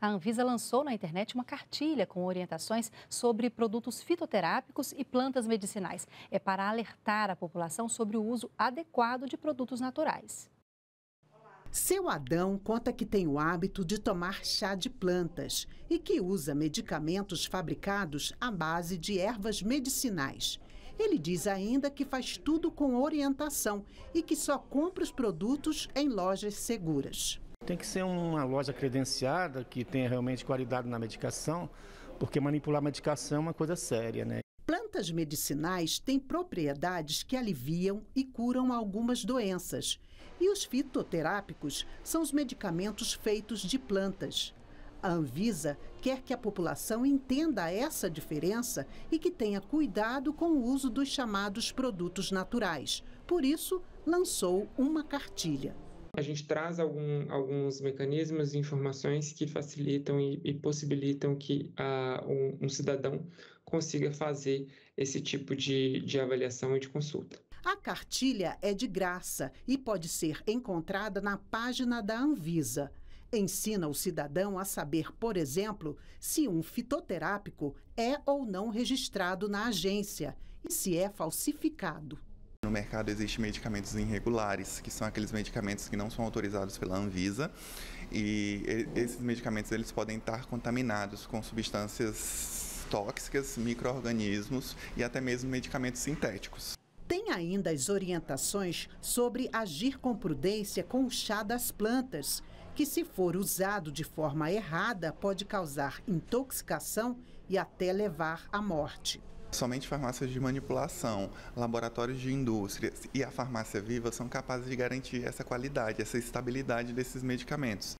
a Anvisa lançou na internet uma cartilha com orientações sobre produtos fitoterápicos e plantas medicinais. É para alertar a população sobre o uso adequado de produtos naturais. Seu Adão conta que tem o hábito de tomar chá de plantas e que usa medicamentos fabricados à base de ervas medicinais. Ele diz ainda que faz tudo com orientação e que só compra os produtos em lojas seguras tem que ser uma loja credenciada que tenha realmente qualidade na medicação, porque manipular medicação é uma coisa séria, né? Plantas medicinais têm propriedades que aliviam e curam algumas doenças. E os fitoterápicos são os medicamentos feitos de plantas. A Anvisa quer que a população entenda essa diferença e que tenha cuidado com o uso dos chamados produtos naturais. Por isso, lançou uma cartilha a gente traz algum, alguns mecanismos e informações que facilitam e, e possibilitam que ah, um, um, cidadão consiga fazer esse tipo de, de avaliação e de consulta. A cartilha é de graça e pode ser encontrada na página da Anvisa. Ensina o cidadão a saber, por exemplo, se um fitoterápico é ou não registrado na agência e se é falsificado no mercado existem medicamentos irregulares, que são aqueles medicamentos que não são autorizados pela Anvisa. E esses medicamentos eles podem estar contaminados com substâncias tóxicas, micro-organismos e até mesmo medicamentos sintéticos. Tem ainda as orientações sobre agir com prudência com o chá das plantas, que se for usado de forma errada pode causar intoxicação e até levar à morte. Somente farmácias de manipulação, laboratórios de indústrias e a farmácia viva são capazes de garantir essa qualidade, essa estabilidade desses medicamentos.